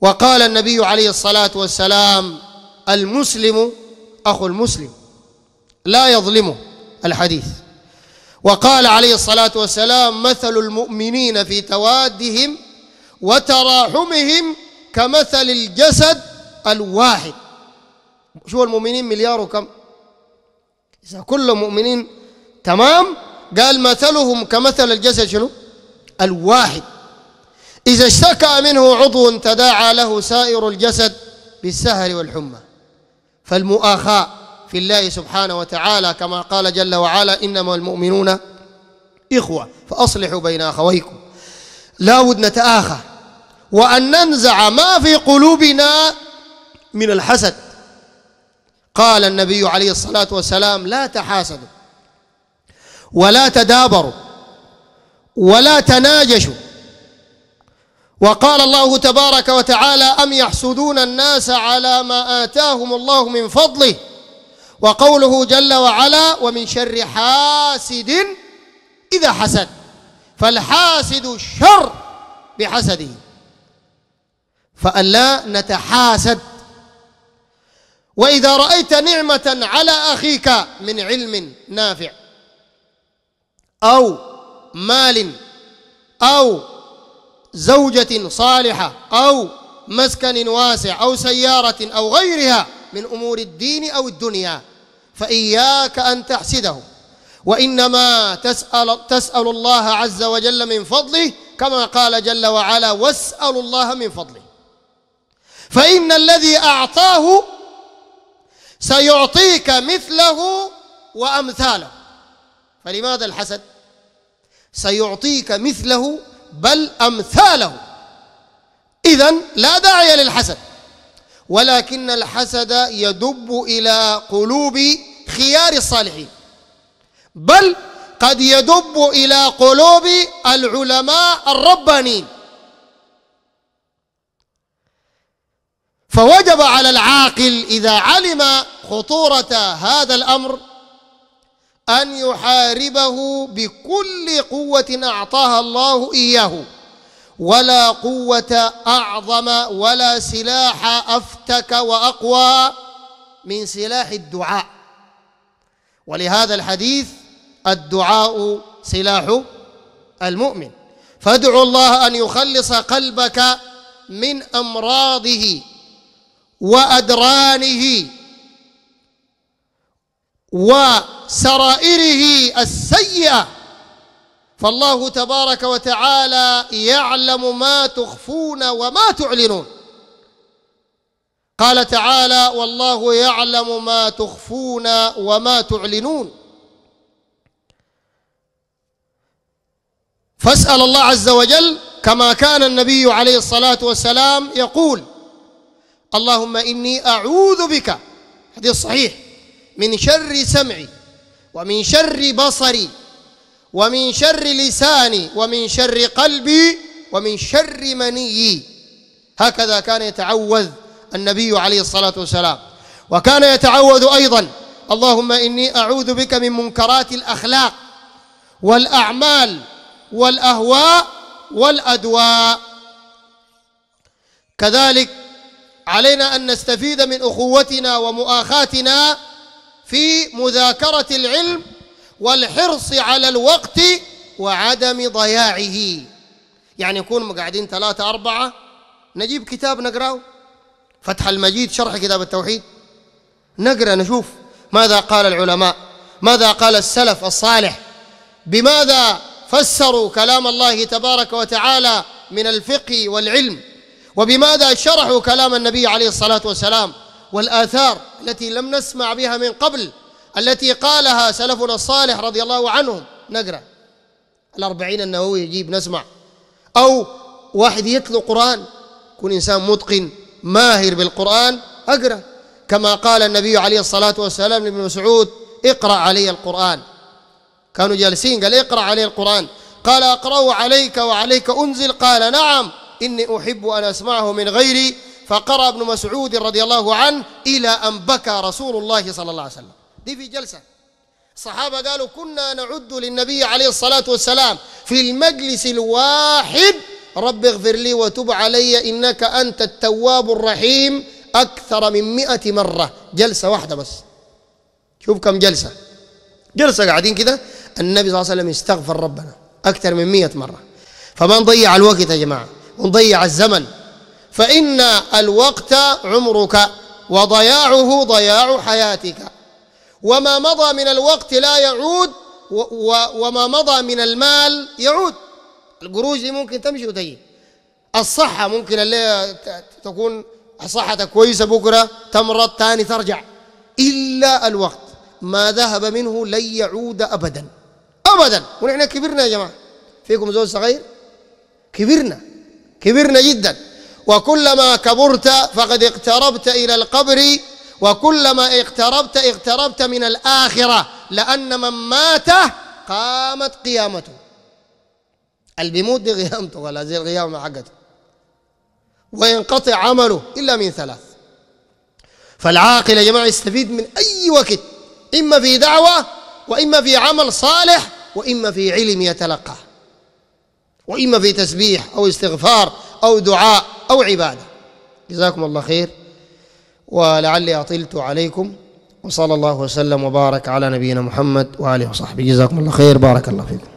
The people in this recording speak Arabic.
وقال النبي عليه الصلاة والسلام المسلم أخو المسلم لا يظلمه الحديث وقال عليه الصلاة والسلام مثل المؤمنين في توادهم وتراحمهم كمثل الجسد الواحد شو المؤمنين مليار وكم إذا كل مؤمنين تمام قال مثلهم كمثل الجسد شنو الواحد إذا اشتكى منه عضو تداعى له سائر الجسد بالسهر والحمى فالمؤاخاة في الله سبحانه وتعالى كما قال جل وعلا إنما المؤمنون إخوة فأصلحوا بين أخويكم لا بد نتآخى وأن ننزع ما في قلوبنا من الحسد قال النبي عليه الصلاة والسلام لا تحاسدوا ولا تدابروا ولا تناجشوا وقال الله تبارك وتعالى أم يحسدون الناس على ما آتاهم الله من فضله وقوله جل وعلا ومن شر حاسد إذا حسد فالحاسد الشر بحسده فألا نتحاسد وإذا رأيت نعمة على أخيك من علم نافع أو مال أو زوجة صالحة أو مسكن واسع أو سيارة أو غيرها من أمور الدين أو الدنيا فإياك أن تحسده وإنما تسأل, تسأل الله عز وجل من فضله كما قال جل وعلا واسأل الله من فضله فإن الذي أعطاه سيعطيك مثله وأمثاله فلماذا الحسد؟ سيعطيك مثله بل امثاله اذا لا داعي للحسد ولكن الحسد يدب الى قلوب خيار الصالحين بل قد يدب الى قلوب العلماء الربانيين فوجب على العاقل اذا علم خطوره هذا الامر أن يحاربه بكل قوة أعطاها الله إياه ولا قوة أعظم ولا سلاح أفتك وأقوى من سلاح الدعاء ولهذا الحديث الدعاء سلاح المؤمن فادعوا الله أن يخلص قلبك من أمراضه وأدرانه وسرائره السيئه فالله تبارك وتعالى يعلم ما تخفون وما تعلنون قال تعالى والله يعلم ما تخفون وما تعلنون فاسال الله عز وجل كما كان النبي عليه الصلاه والسلام يقول اللهم اني اعوذ بك حديث صحيح من شر سمعي ومن شر بصري ومن شر لساني ومن شر قلبي ومن شر منيي هكذا كان يتعوذ النبي عليه الصلاة والسلام وكان يتعوذ أيضا اللهم إني أعوذ بك من منكرات الأخلاق والأعمال والأهواء والأدواء كذلك علينا أن نستفيد من أخوتنا ومؤاخاتنا في مذاكره العلم والحرص على الوقت وعدم ضياعه يعني يكون قاعدين ثلاثة أربعة نجيب كتاب نقراه فتح المجيد شرح كتاب التوحيد نقرأ نشوف ماذا قال العلماء ماذا قال السلف الصالح بماذا فسروا كلام الله تبارك وتعالى من الفقه والعلم وبماذا شرحوا كلام النبي عليه الصلاة والسلام والآثار التي لم نسمع بها من قبل التي قالها سلفنا الصالح رضي الله عنهم نقرأ الأربعين النووي يجيب نسمع أو واحد يتلو قرآن يكون إنسان متقن ماهر بالقرآن أقرأ كما قال النبي عليه الصلاة والسلام لابن مسعود اقرأ علي القرآن كانوا جالسين قال اقرأ علي القرآن قال أقرأه عليك وعليك أنزل قال نعم إني أحب أن أسمعه من غيري فقرأ ابن مسعود رضي الله عنه إلى أن بكى رسول الله صلى الله عليه وسلم دي في جلسة الصحابة قالوا كنا نعد للنبي عليه الصلاة والسلام في المجلس الواحد رب اغفر لي وتب علي إنك أنت التواب الرحيم أكثر من مئة مرة جلسة واحدة بس شوف كم جلسة جلسة قاعدين كده النبي صلى الله عليه وسلم يستغفر ربنا أكثر من مئة مرة فما نضيع الوقت يا جماعة ونضيع الزمن فإن الوقت عمرك وضياعه ضياع حياتك وما مضى من الوقت لا يعود وما مضى من المال يعود القروش دي ممكن تمشي وتجي الصحة ممكن اللي تكون صحتك كويسة بكرة تمرض تاني ترجع إلا الوقت ما ذهب منه لن يعود أبدا أبدا ونحن كبرنا يا جماعة فيكم زوج صغير كبرنا كبرنا جدا وكلما كبرت فقد اقتربت إلى القبر وكلما اقتربت اقتربت من الآخرة لأن من مات قامت قيامته اللي بيموت دي قيامته ولا زي القيامة حقته وينقطع عمله إلا من ثلاث فالعاقل يا جماعة يستفيد من أي وقت إما في دعوة وإما في عمل صالح وإما في علم يتلقاه وإما في تسبيح أو استغفار أو دعاء أو عبادة جزاكم الله خير ولعلي أطلت عليكم وصلى الله وسلم وبارك على نبينا محمد وآله وصحبه جزاكم الله خير بارك الله فيكم